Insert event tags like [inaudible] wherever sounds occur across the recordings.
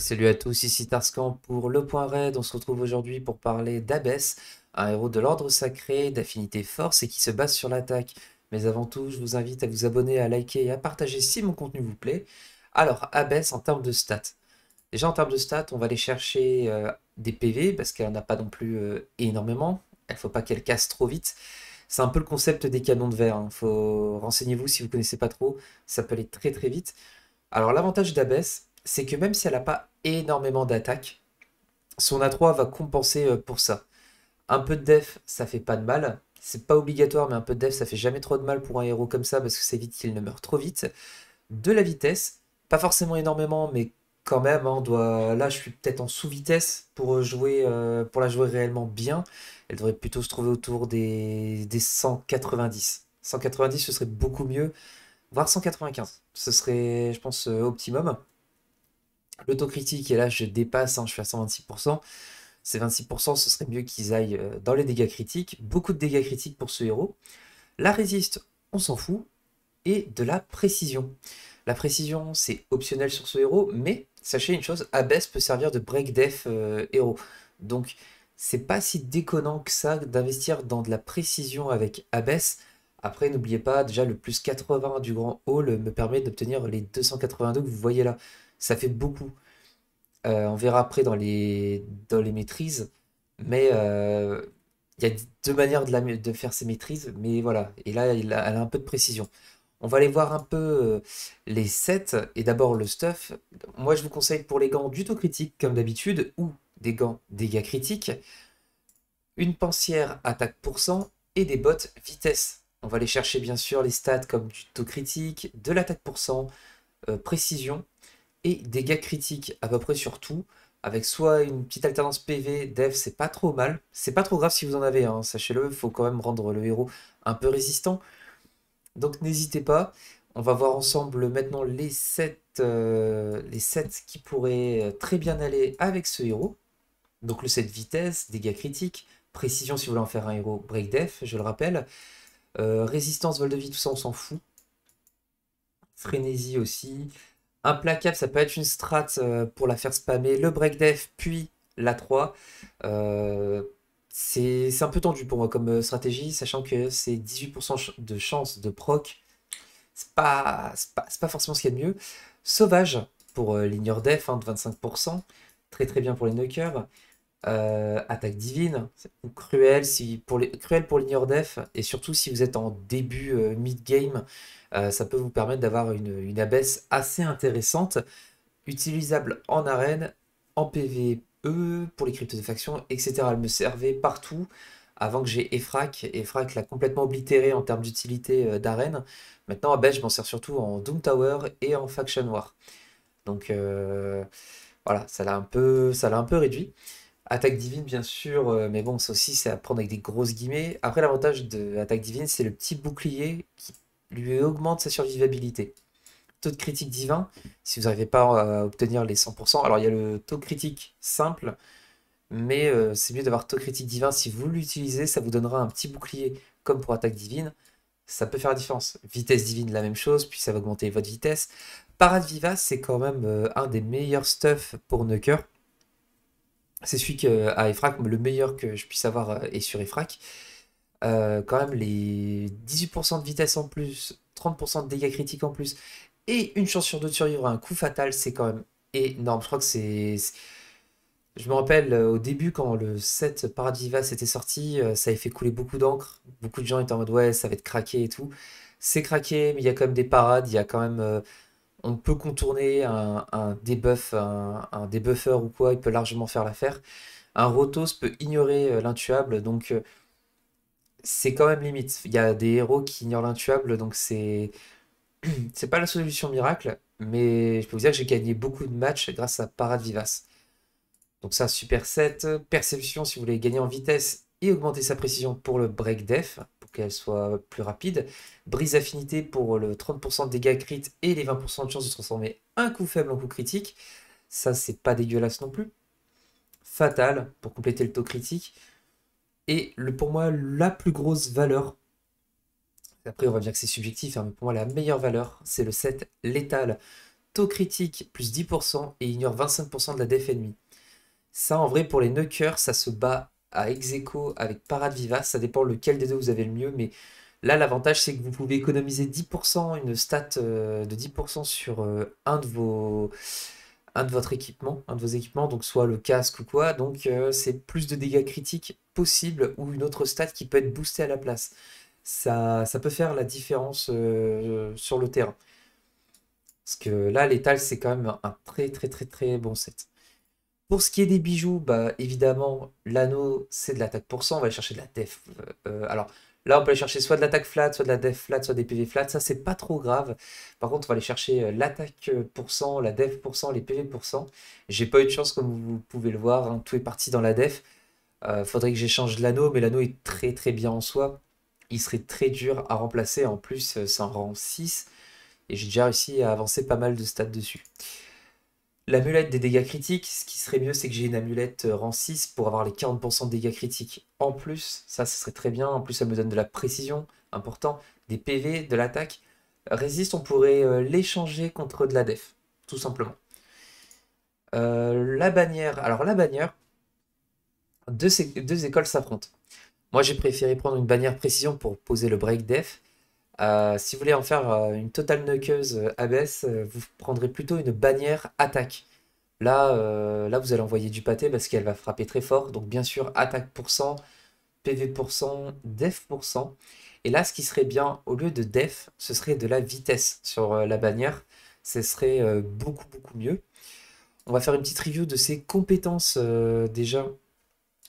salut à tous, ici Tarscan pour Le Point Raid. On se retrouve aujourd'hui pour parler d'Abès, un héros de l'ordre sacré, d'affinité force et qui se base sur l'attaque. Mais avant tout, je vous invite à vous abonner, à liker et à partager si mon contenu vous plaît. Alors, Abès en termes de stats. Déjà en termes de stats, on va aller chercher euh, des PV parce qu'elle n'a pas non plus euh, énormément. Il ne faut pas qu'elle casse trop vite. C'est un peu le concept des canons de verre. Hein. Faut... Renseignez-vous si vous ne connaissez pas trop. Ça peut aller très très vite. Alors l'avantage d'Abès, c'est que même si elle n'a pas énormément d'attaque, son A3 va compenser euh, pour ça. Un peu de def, ça fait pas de mal. C'est pas obligatoire, mais un peu de def, ça fait jamais trop de mal pour un héros comme ça, parce que c'est vite qu'il ne meurt trop vite. De la vitesse, pas forcément énormément, mais quand même, hein, doit... là je suis peut-être en sous-vitesse pour, euh, jouer, euh, pour la jouer réellement bien. Elle devrait plutôt se trouver autour des, des 190. 190, ce serait beaucoup mieux, voire 195. Ce serait, je pense, optimum. L'autocritique, et là je dépasse, hein, je fais à 126%. Ces 26%, ce serait mieux qu'ils aillent euh, dans les dégâts critiques. Beaucoup de dégâts critiques pour ce héros. La résiste, on s'en fout. Et de la précision. La précision, c'est optionnel sur ce héros, mais sachez une chose, Abès peut servir de break death euh, héros. Donc c'est pas si déconnant que ça d'investir dans de la précision avec Abès. Après, n'oubliez pas, déjà le plus 80 du grand hall me permet d'obtenir les 282 que vous voyez là ça fait beaucoup. Euh, on verra après dans les, maîtrises, mais euh, il y a deux manières de, faire ces maîtrises, mais voilà. Et là, elle a un peu de précision. On va aller voir un peu euh, les sets et d'abord le stuff. Moi, je vous conseille pour les gants du taux critique, comme d'habitude, ou des gants dégâts critiques, une pensière attaque cent et des bottes vitesse. On va aller chercher bien sûr les stats comme du taux critique, de l'attaque pour cent, précision et dégâts critiques à peu près sur tout, avec soit une petite alternance PV, DEF, c'est pas trop mal. C'est pas trop grave si vous en avez, hein, sachez-le, faut quand même rendre le héros un peu résistant. Donc n'hésitez pas. On va voir ensemble maintenant les 7, euh, les qui pourraient euh, très bien aller avec ce héros. Donc le 7 vitesse, dégâts critiques, précision si vous voulez en faire un héros, break def, je le rappelle. Euh, résistance, vol de vie, tout ça on s'en fout. Frénésie aussi, Implacable, ça peut être une strat euh, pour la faire spammer, le break def, puis la 3. Euh, c'est un peu tendu pour moi comme euh, stratégie, sachant que c'est 18% de chance de proc. C'est pas, pas, pas, forcément ce qu'il y a de mieux. Sauvage pour l'ignore def hein, de 25%, très très bien pour les knockers. Euh, attaque divine, cruel pour les cruel et surtout si vous êtes en début euh, mid game, euh, ça peut vous permettre d'avoir une, abaisse assez intéressante, utilisable en arène, en PVE pour les cryptes de faction, etc. Elle me servait partout avant que j'ai Efrac. Efrac l'a complètement oblitéré en termes d'utilité d'arène. Maintenant, à je m'en sers surtout en Doom Tower et en Faction War. Donc voilà, ça l'a un ça l'a un peu réduit. Attaque divine, bien sûr, euh, mais bon, ça aussi, c'est à prendre avec des grosses guillemets. Après, l'avantage de Attaque divine, c'est le petit bouclier qui lui augmente sa survivabilité. Taux de critique divin, si vous n'arrivez pas à obtenir les 100%, alors il y a le taux critique simple, mais euh, c'est mieux d'avoir taux critique divin. Si vous l'utilisez, ça vous donnera un petit bouclier comme pour attaque divine. Ça peut faire la différence. Vitesse divine, la même chose, puis ça va augmenter votre vitesse. Parade viva, c'est quand même euh, un des meilleurs stuff pour Nucker c'est celui que, euh, à Efrac, le meilleur que je puisse avoir euh, est sur Efrac. Euh, quand même, les 18% de vitesse en plus, 30% de dégâts critiques en plus, et une chance sur deux de survivre à un coup fatal, c'est quand même énorme. Je crois que c'est. Je me rappelle au début, quand le set Paradivas s'était sorti, ça avait fait couler beaucoup d'encre. Beaucoup de gens étaient en mode ouais, ça va être craqué et tout. C'est craqué, mais il y a quand même des parades, il y a quand même on peut contourner un, un debuff, un, debuffer ou quoi, il peut largement faire l'affaire. Un Rotos peut ignorer euh, l'intuable, donc euh, c'est quand même limite. Il y a des héros qui ignorent l'intuable, donc c'est [clears throat] c'est pas la solution miracle, mais je peux vous dire que j'ai gagné beaucoup de matchs grâce à Parade Vivace. Donc ça, super 7, perception si vous voulez gagner en vitesse et augmenter sa précision pour le break def qu'elle soit plus rapide. Brise affinité pour le 30% de dégâts crit et les 20% de chance de transformer un coup faible en coup critique. Ça, c'est pas dégueulasse non plus. Fatal pour compléter le taux critique. Et le, pour moi, la plus grosse valeur, après on va dire que c'est subjectif, hein, mais pour moi la meilleure valeur, c'est le set létal. Taux critique plus 10% et ignore 25% de la def ennemie. Ça en vrai pour les knockers, ça se bat à Execo avec Parade Viva. Ça dépend lequel des deux vous avez le mieux, mais là, l'avantage, c'est que vous pouvez économiser 10%, une stat euh, de 10% sur euh, un de vos un de votre équipement, un de vos équipements, donc soit le casque ou quoi, donc euh, c'est plus de dégâts critiques possibles ou une autre stat qui peut être boostée à la place. Ça, ça peut faire la différence sur le terrain. Parce que là, l'étal, c'est quand même un très très très très bon set. Pour ce qui est des bijoux, bah, évidemment, l'anneau, c'est de l'attaque pour cent. On va aller chercher de la def. Euh, euh, alors là, on peut aller chercher soit de l'attaque flat, soit de la def flat, soit des PV flat. Ça, c'est pas trop grave. Par contre, on va aller chercher euh, l'attaque pour cent, la def pour cent, les PV pour cent. J'ai pas eu de chance, comme vous pouvez le voir. Hein, tout est parti dans la def. faudrait que j'échange l'anneau, mais l'anneau est très très bien en soi. Il serait très dur à remplacer. En plus, c'est un rang 6. Et j'ai déjà réussi à avancer pas mal de stats dessus. L'amulette des dégâts critiques, ce qui serait mieux, c'est que j'ai une amulette euh, rang 6 pour avoir les 40% de dégâts critiques en plus. Ça, ce serait très bien. En plus, ça me donne de la précision, important, des PV, de l'attaque. Résiste, on pourrait euh, l'échanger contre de la def, tout simplement. Euh, la bannière. Alors, la bannière, deux écoles s'affrontent. Moi, j'ai préféré prendre une bannière précision pour poser le break def. Euh, si vous voulez en faire euh, une totale nuqueuse euh, à vous prendrez plutôt une bannière attaque. Là, là vous allez envoyer du pâté parce qu'elle va frapper très fort. Donc bien sûr, attaque PV pourcent, def Et là, ce qui serait bien, au lieu de def, ce serait de la vitesse sur la bannière. Ce serait beaucoup, beaucoup mieux. On va faire une petite review de ses compétences déjà.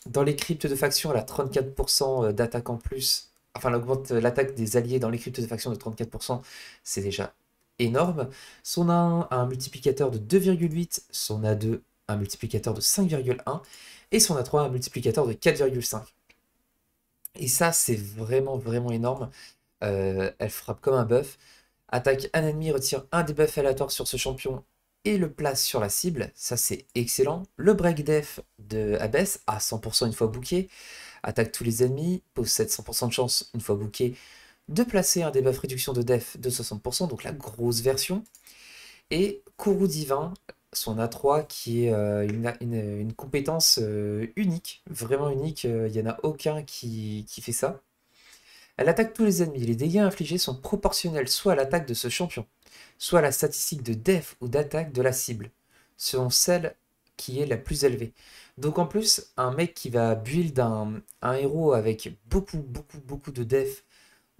Dans les cryptes de faction, elle a 34% d'attaque en plus enfin, augmente euh, l'attaque des alliés dans les cryptos de de 34%, c'est déjà énorme. Son A1 a un multiplicateur de 2,8, son A2 a un multiplicateur de 5,1 et son A3 a un multiplicateur de 4,5. Et ça, c'est vraiment, vraiment énorme. Euh, elle frappe comme un buff. Attaque un ennemi, retire un debuff aléatoire sur ce champion et le place sur la cible. Ça, c'est excellent. Le break death de Abbess à 100% une fois booké attaque tous les ennemis, possède 100% de chance, une fois bouquée de placer un debuff réduction de def de 60%, donc la grosse version. Et Kourou Divin, son A3 qui est euh, une, compétence euh, unique, vraiment unique, il euh, n'y en a aucun qui, qui, fait ça. Elle attaque tous les ennemis, les dégâts infligés sont proportionnels soit à l'attaque de ce champion, soit à la statistique de def ou d'attaque de la cible, selon celle qui est la plus élevée. Donc en plus, un mec qui va build un, un héros avec beaucoup, beaucoup, beaucoup de def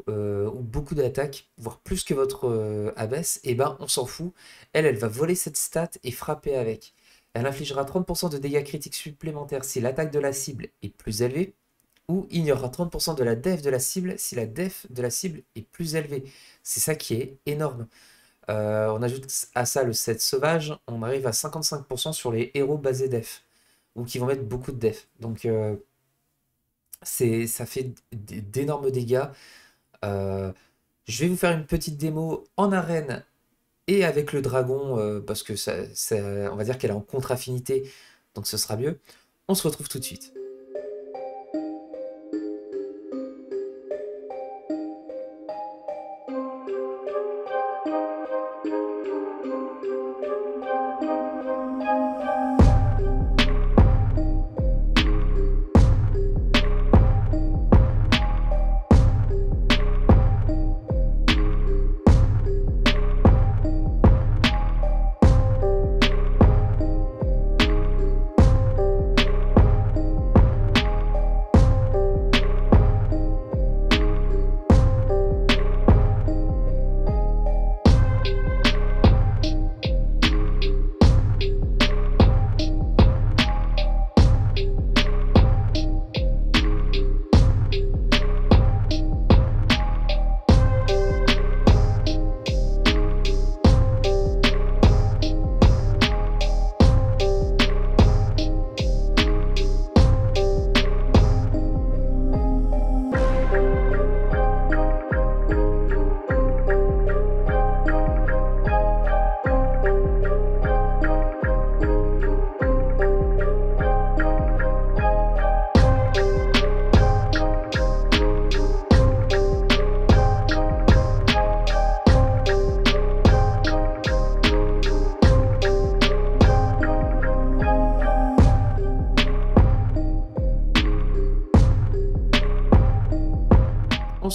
euh, ou beaucoup d'attaques, voire plus que votre euh, et eh ben on s'en fout. Elle, elle va voler cette stat et frapper avec. Elle infligera 30% de dégâts critiques supplémentaires si l'attaque de la cible est plus élevée, ou ignorera 30% de la def de la cible si la def de la cible est plus élevée. C'est ça qui est énorme. Euh, on ajoute à ça le set sauvage, on arrive à 55% sur les héros basés def, ou qui vont mettre beaucoup de def. Donc euh, ça fait d'énormes dégâts. Euh, je vais vous faire une petite démo en arène et avec le dragon, parce que on va dire qu'elle est en contre-affinité, donc ce sera mieux. On se retrouve tout de suite.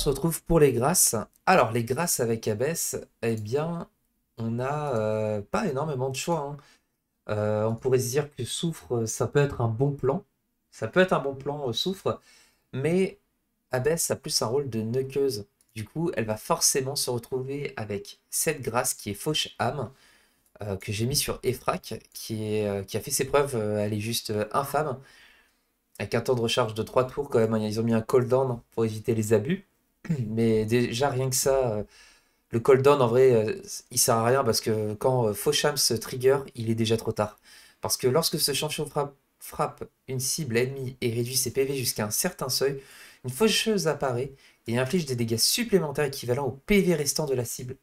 se retrouve pour les grâces. Alors, les grâces avec Abès, eh bien, on n'a euh, pas énormément de choix. Hein. Euh, on pourrait se dire que Souffre, euh, ça peut être un bon plan. Ça peut être un bon plan, Souffre, soufre. Mais Abès a plus un rôle de neuqueuse. Du coup, elle va forcément se retrouver avec cette grâce qui est fauche âme, que j'ai mis sur Efrac, qui, est, qui a fait ses preuves. elle est juste infâme. Avec un temps de recharge de 3 tours, quand même. Hein, ils ont mis un cold down pour éviter les abus. [clears throat] Mais déjà, rien que ça, euh, le cooldown, en vrai, euh, il sert à rien parce que quand euh, Faucham se trigger, il est déjà trop tard. Parce que lorsque ce champion frappe, une cible ennemie et réduit ses PV jusqu'à un certain seuil, une faucheuse apparaît et inflige des dégâts supplémentaires équivalents aux PV restants de la cible.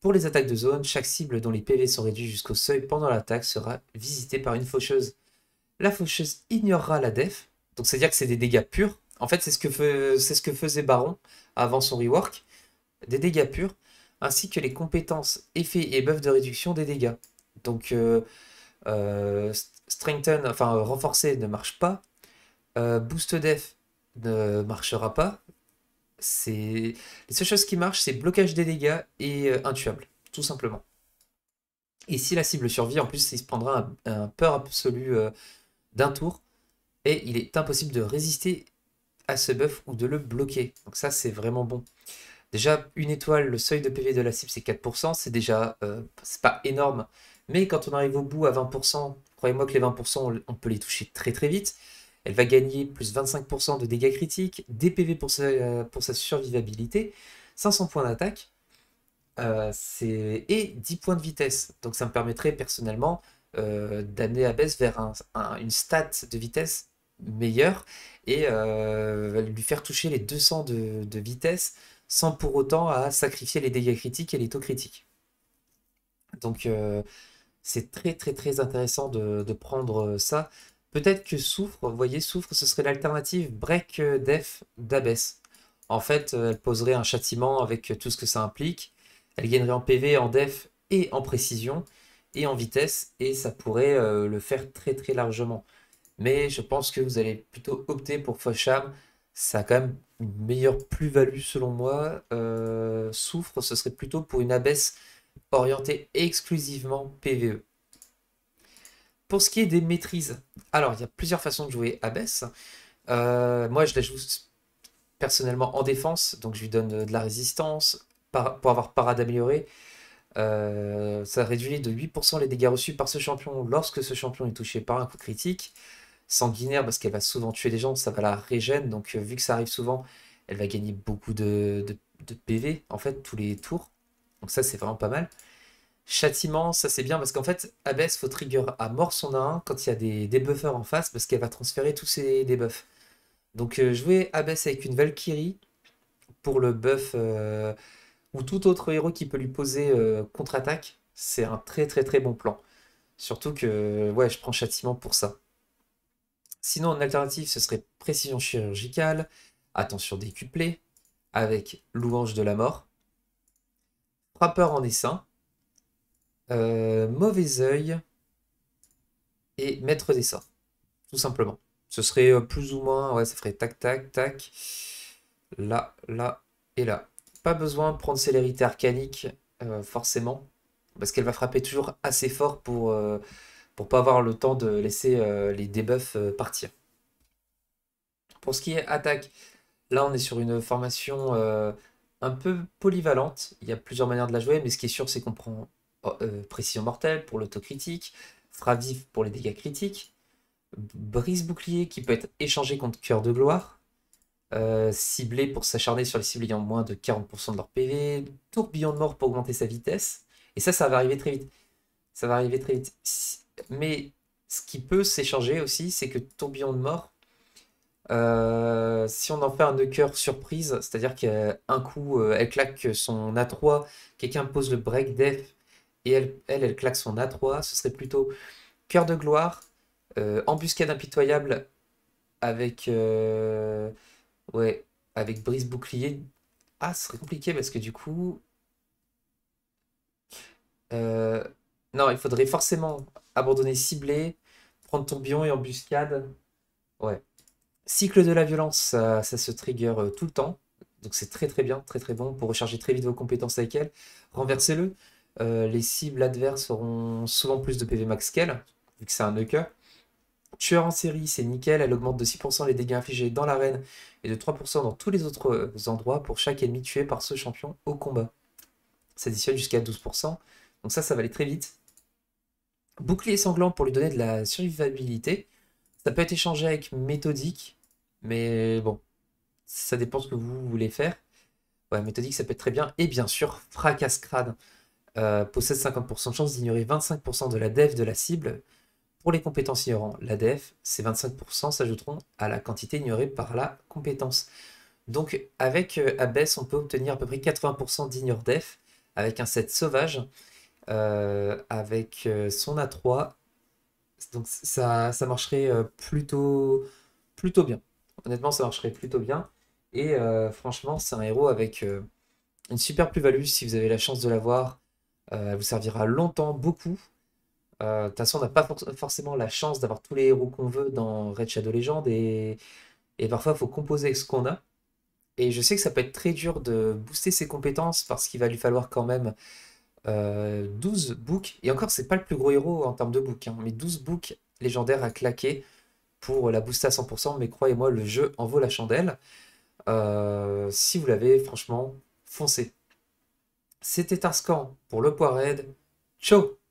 Pour les attaques de zone, chaque cible dont les PV sont réduits jusqu'au seuil pendant l'attaque sera visitée par une faucheuse. La faucheuse ignorera la def, donc c'est-à-dire que c'est des dégâts purs, en fait, c'est ce, que faisait Baron avant son rework, des dégâts purs, ainsi que les compétences, effets et buffs de réduction des dégâts. Donc, euh, euh, strengthen, enfin, renforcer ne marche pas, euh, boost def ne marchera pas. Les seules choses qui marchent, c'est blocage des dégâts et intuable, tout simplement. Et si la cible survit, en plus, il se prendra un, un peur absolu d'un tour, et il est impossible de résister à ce buff ou de le bloquer. Donc ça, c'est vraiment bon. Déjà, une étoile, le seuil de PV de la cible, c'est 4%. C'est déjà... Euh, c'est pas énorme. Mais quand on arrive au bout à 20%, croyez-moi que les 20%, on, peut les toucher très très vite. Elle va gagner plus 25% de dégâts critiques, des PV pour sa, euh, pour sa survivabilité, 500 points d'attaque euh, et 10 points de vitesse. Donc ça me permettrait personnellement d'amener à baisse vers une stat de vitesse meilleur et euh, lui faire toucher les 200 de, de vitesse sans pour autant à sacrifier les dégâts critiques et les taux critiques. Donc euh, c'est très très très intéressant de, prendre euh, ça. Peut-être que Soufre, vous voyez, Soufre, ce serait l'alternative Break Def d'Abès. En fait, elle poserait un châtiment avec tout ce que ça implique. Elle gagnerait en PV, en def et en précision et en vitesse et ça pourrait le faire très très largement mais je pense que vous allez plutôt opter pour Fosham. Ça a quand même une meilleure plus-value selon moi. Euh, Souffre, ce serait plutôt pour une abaisse orientée exclusivement PVE. Pour ce qui est des maîtrises, alors il y a plusieurs façons de jouer abaisse. Euh, moi je la joue personnellement en défense, donc je lui donne de la résistance pour avoir parade améliorée. Euh, ça réduit de 8% les dégâts reçus par ce champion lorsque ce champion est touché par un coup critique sanguinaire parce qu'elle va souvent tuer des gens, ça va la régène. Donc, euh, vu que ça arrive souvent, elle va gagner beaucoup de, PV en fait tous les tours. Donc, ça, c'est vraiment pas mal. Châtiment, ça c'est bien parce qu'en fait, Abbess, faut trigger à mort son 1 quand il y a des, des buffers en face parce qu'elle va transférer tous ses debuffs. Donc, euh, jouer Abbess avec une Valkyrie pour le buff euh, ou tout autre héros qui peut lui poser contre-attaque, c'est un très très très bon plan. Surtout que, ouais, je prends châtiment pour ça. Sinon, en alternative, ce serait précision chirurgicale, attention décuplée, avec louange de la mort, frappeur en dessin, euh, mauvais œil et maître des tout simplement. Ce serait euh, plus ou moins, ouais, ça ferait tac, tac, tac, là, là et là. Pas besoin de prendre célérité arcanique, euh, forcément, parce qu'elle va frapper toujours assez fort pour pas avoir le temps de laisser euh, les debuffs euh, partir. Pour ce qui est attaque, là on est sur une formation euh, un peu polyvalente. Il y a plusieurs manières de la jouer, mais ce qui est sûr c'est qu'on prend oh, précision mortelle pour l'autocritique, frappe Vif pour les dégâts critiques, brise bouclier qui peut être échangé contre cœur de gloire, ciblé pour s'acharner sur les cibles ayant moins de 40% de leur PV, tourbillon de mort pour augmenter sa vitesse. Et ça, ça va arriver très vite. Ça va arriver très vite. Mais ce qui peut s'échanger aussi, c'est que Tourbillon de mort, euh, si on en fait un cœur surprise, c'est-à-dire qu'un coup, euh, elle claque son A3, quelqu'un pose le break def, et elle, elle, claque son A3, ce serait plutôt cœur de gloire, euh, embuscade impitoyable avec, ouais, avec brise bouclier. Ah, ce serait compliqué parce que du coup. non, il faudrait forcément abandonner ciblé, prendre ton bion et embuscade. Ouais. Cycle de la violence, ça, se trigger euh, tout le temps. Donc c'est très très bien, très très bon pour recharger très vite vos compétences avec elle. Renversez-le. Euh, les cibles adverses auront souvent plus de PV max qu'elle, vu que c'est un nuker. Tueur en série, c'est nickel. Elle augmente de 6% les dégâts infligés dans l'arène et de 3% dans tous les autres euh, endroits pour chaque ennemi tué par ce champion au combat. Ça additionne jusqu'à 12%. Donc ça, ça va aller très vite. Bouclier sanglant pour lui donner de la survivabilité. Ça peut être échangé avec méthodique, mais bon, ça dépend de ce que vous voulez faire. Ouais, méthodique, ça peut être très bien. Et bien sûr, fracasse crade. Euh, possède 50% de chance d'ignorer 25% de la def de la cible. Pour les compétences ignorant la def, ces 25% s'ajouteront à la quantité ignorée par la compétence. Donc avec à euh, on peut obtenir à peu près 80% d'ignore def avec un set sauvage. Euh, avec euh, son A3. Donc ça, ça marcherait euh, plutôt, plutôt bien. Honnêtement, ça marcherait plutôt bien. Et franchement, c'est un héros avec une super plus-value. Si vous avez la chance de l'avoir, elle vous servira longtemps, beaucoup. De toute façon, on n'a pas forcément la chance d'avoir tous les héros qu'on veut dans Red Shadow Legends. Et, et parfois, il faut composer avec ce qu'on a. Et je sais que ça peut être très dur de booster ses compétences parce qu'il va lui falloir quand même 12 euh, books, et encore c'est pas le plus gros héros en termes de books, hein. mais 12 books légendaires à claquer pour la booster à 100%, mais croyez-moi, le jeu en vaut la chandelle. Euh, si vous l'avez, franchement, foncez. C'était Tarscan pour le Poirade. Ciao